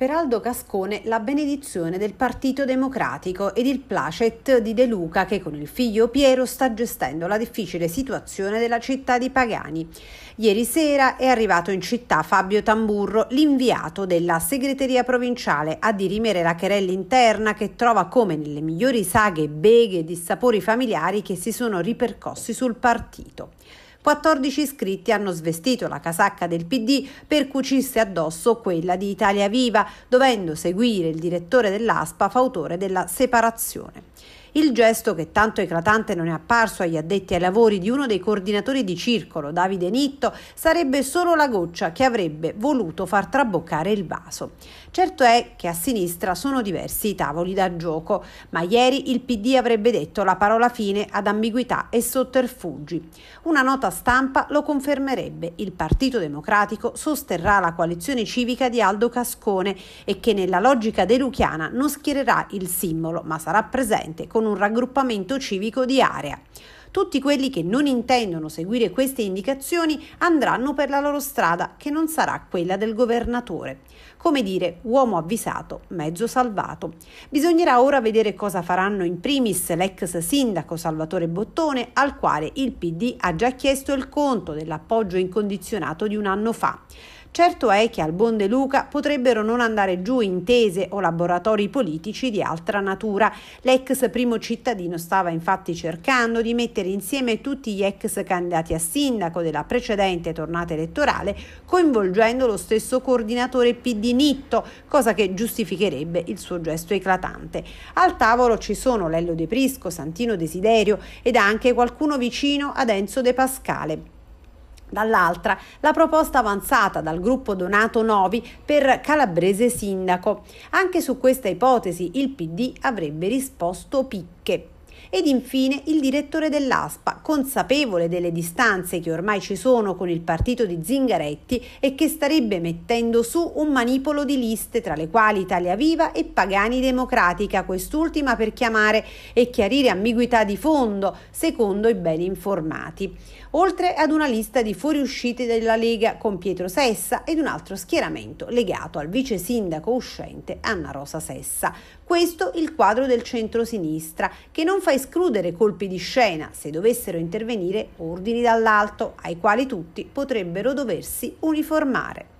per Aldo Cascone la benedizione del Partito Democratico ed il placet di De Luca che con il figlio Piero sta gestendo la difficile situazione della città di Pagani. Ieri sera è arrivato in città Fabio Tamburro, l'inviato della segreteria provinciale, a dirimere la querella interna che trova come nelle migliori saghe beghe e dissapori familiari che si sono ripercossi sul partito. 14 iscritti hanno svestito la casacca del PD per cucisse addosso quella di Italia Viva, dovendo seguire il direttore dell'ASPA fautore della separazione. Il gesto, che tanto eclatante non è apparso agli addetti ai lavori di uno dei coordinatori di circolo, Davide Nitto, sarebbe solo la goccia che avrebbe voluto far traboccare il vaso. Certo è che a sinistra sono diversi i tavoli da gioco, ma ieri il PD avrebbe detto la parola fine ad ambiguità e sotterfugi. Una nota stampa lo confermerebbe. Il Partito Democratico sosterrà la coalizione civica di Aldo Cascone e che nella logica deluchiana non schiererà il simbolo, ma sarà presente con con un raggruppamento civico di area. Tutti quelli che non intendono seguire queste indicazioni andranno per la loro strada, che non sarà quella del governatore. Come dire, uomo avvisato, mezzo salvato. Bisognerà ora vedere cosa faranno in primis l'ex sindaco Salvatore Bottone, al quale il PD ha già chiesto il conto dell'appoggio incondizionato di un anno fa. Certo è che al Bonde Luca potrebbero non andare giù intese o laboratori politici di altra natura. L'ex primo cittadino stava infatti cercando di mettere insieme tutti gli ex candidati a sindaco della precedente tornata elettorale, coinvolgendo lo stesso coordinatore PD Nitto, cosa che giustificherebbe il suo gesto eclatante. Al tavolo ci sono Lello De Prisco, Santino Desiderio ed anche qualcuno vicino ad Enzo De Pascale dall'altra la proposta avanzata dal gruppo Donato Novi per Calabrese Sindaco. Anche su questa ipotesi il PD avrebbe risposto picche ed infine il direttore dell'ASPA, consapevole delle distanze che ormai ci sono con il partito di Zingaretti e che starebbe mettendo su un manipolo di liste tra le quali Italia Viva e Pagani Democratica, quest'ultima per chiamare e chiarire ambiguità di fondo, secondo i ben informati, oltre ad una lista di fuoriuscite della Lega con Pietro Sessa ed un altro schieramento legato al vice sindaco uscente Anna Rosa Sessa. Questo il quadro del centro-sinistra, che non fa fa escludere colpi di scena se dovessero intervenire ordini dall'alto ai quali tutti potrebbero doversi uniformare.